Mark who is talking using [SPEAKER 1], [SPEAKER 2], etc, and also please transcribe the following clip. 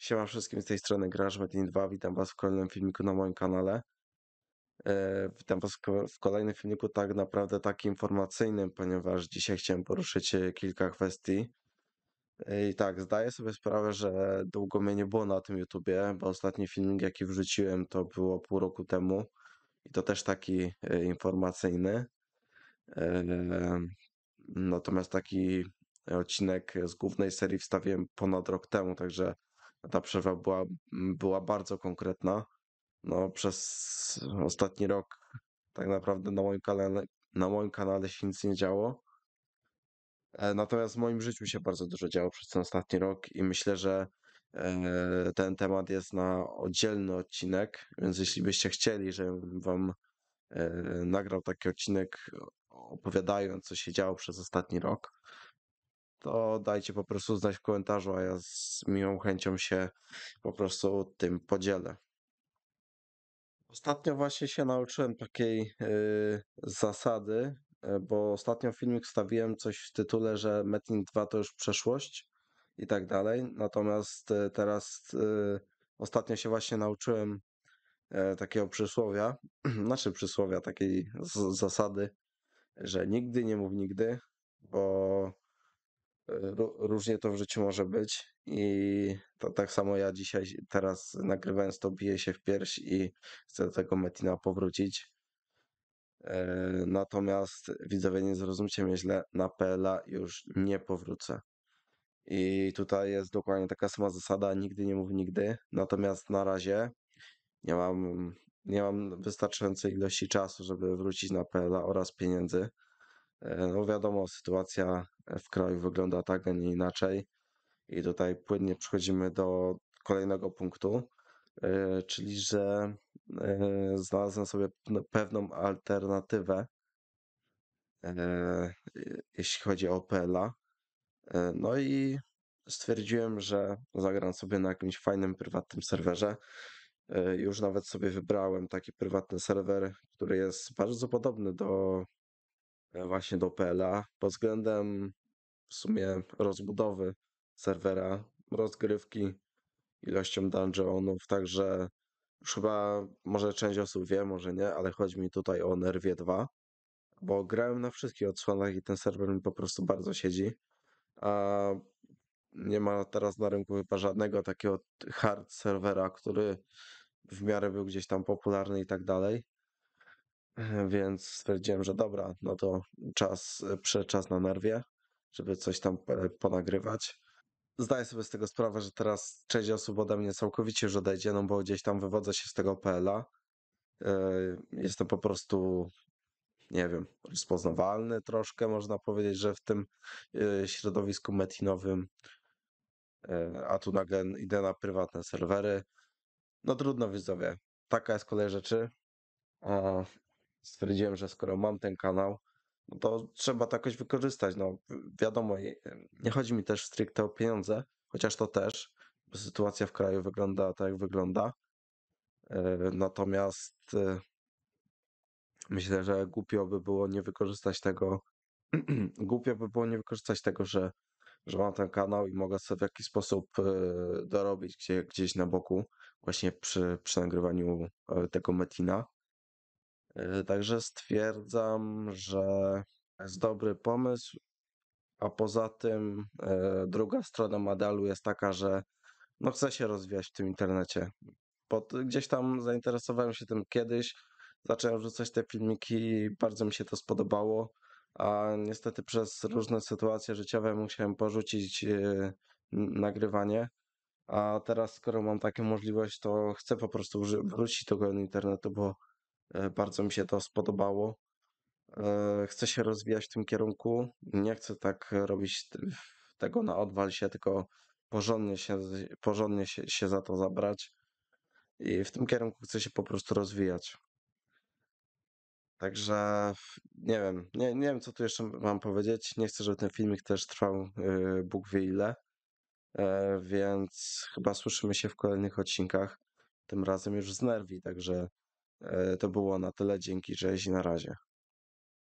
[SPEAKER 1] Siema wszystkim, z tej strony Graż Metin 2, witam was w kolejnym filmiku na moim kanale. E, witam was w kolejnym filmiku tak naprawdę takim informacyjnym, ponieważ dzisiaj chciałem poruszyć e, kilka kwestii. E, I tak, zdaję sobie sprawę, że długo mnie nie było na tym YouTubie, bo ostatni filmik jaki wrzuciłem to było pół roku temu. I to też taki informacyjny. natomiast taki odcinek z głównej serii wstawiłem ponad rok temu, także ta przerwa była, mm, była bardzo konkretna. No, przez ostatni rok tak naprawdę na moim kanale, na moim kanale się nic nie działo. E, natomiast w moim życiu się bardzo dużo działo przez ten ostatni rok i myślę, że e, ten temat jest na oddzielny odcinek, więc jeśli byście chcieli, żebym wam e, nagrał taki odcinek opowiadając, co się działo przez ostatni rok, to dajcie po prostu znać w komentarzu, a ja z miłą chęcią się po prostu tym podzielę. Ostatnio właśnie się nauczyłem takiej yy, zasady, yy, bo ostatnio filmik stawiłem coś w tytule, że Metin 2 to już przeszłość i tak dalej. Natomiast yy, teraz y, ostatnio się właśnie nauczyłem e, takiego przysłowia, znaczy przysłowia, takiej zasady, że nigdy nie mów nigdy, bo różnie to w życiu może być i to tak samo ja dzisiaj, teraz nagrywając to biję się w pierś i chcę do tego Metina powrócić. E, natomiast widzowie nie zrozumcie mnie źle, na PLA już nie powrócę. I tutaj jest dokładnie taka sama zasada, nigdy nie mów nigdy. Natomiast na razie nie mam, nie mam wystarczającej ilości czasu, żeby wrócić na PLA oraz pieniędzy. E, no wiadomo, sytuacja w kraju wygląda tak, a nie inaczej. I tutaj płynnie przechodzimy do kolejnego punktu, e, czyli że e, znalazłem sobie no, pewną alternatywę, jeśli chodzi o PLA. No i stwierdziłem, że zagram sobie na jakimś fajnym prywatnym serwerze. Już nawet sobie wybrałem taki prywatny serwer, który jest bardzo podobny do E, właśnie do PLA pod względem w sumie rozbudowy serwera, rozgrywki, ilością dungeonów, także już chyba może część osób wie, może nie, ale chodzi mi tutaj o Nerwie 2, bo grałem na wszystkich odsłonach i ten serwer mi po prostu bardzo siedzi. A nie ma teraz na rynku chyba żadnego takiego hard serwera, który w miarę był gdzieś tam popularny i tak dalej. Więc stwierdziłem, że dobra, no to czas, czas na nerwie, żeby coś tam ponagrywać. Zdaję sobie z tego sprawę, że teraz część osób ode mnie całkowicie już odejdzie, no bo gdzieś tam wywodzę się z tego P.L.A. E, jestem po prostu, nie wiem, rozpoznawalny troszkę, można powiedzieć, że w tym e, środowisku metinowym. E, a tu nagle idę na prywatne serwery. No trudno widzowie. Taka jest kolej rzeczy stwierdziłem, że skoro mam ten kanał, no to trzeba to jakoś wykorzystać. No wiadomo, nie chodzi mi też stricte o pieniądze, chociaż to też, bo sytuacja w kraju wygląda tak, jak wygląda. E, natomiast e, myślę, że głupio by było nie wykorzystać tego, głupio by było nie wykorzystać tego, że, że mam ten kanał i mogę sobie w jakiś sposób e, dorobić gdzieś na boku, właśnie przy, przy nagrywaniu tego Metina. Yy, także stwierdzam, że jest dobry pomysł. A poza tym yy, druga strona medalu jest taka, że no chcę się rozwijać w tym internecie. Pod, gdzieś tam zainteresowałem się tym kiedyś, zacząłem rzucać te filmiki, bardzo mi się to spodobało, a niestety przez różne sytuacje życiowe musiałem porzucić yy, nagrywanie. A teraz, skoro mam taką możliwość, to chcę po prostu wrócić do tego internetu, bo E, bardzo mi się to spodobało. E, chcę się rozwijać w tym kierunku. Nie chcę tak e, robić tego na odwal się, tylko porządnie się, porządnie się, się za to zabrać. I w tym kierunku chcę się po prostu rozwijać. Także nie wiem, nie, nie wiem co tu jeszcze mam powiedzieć. Nie chcę, żeby ten filmik też trwał yy, Bóg wie ile. Yy, więc chyba słyszymy się w kolejnych odcinkach. Tym razem już z nerwi, także E, to było na tyle. Dzięki, cześć i na razie.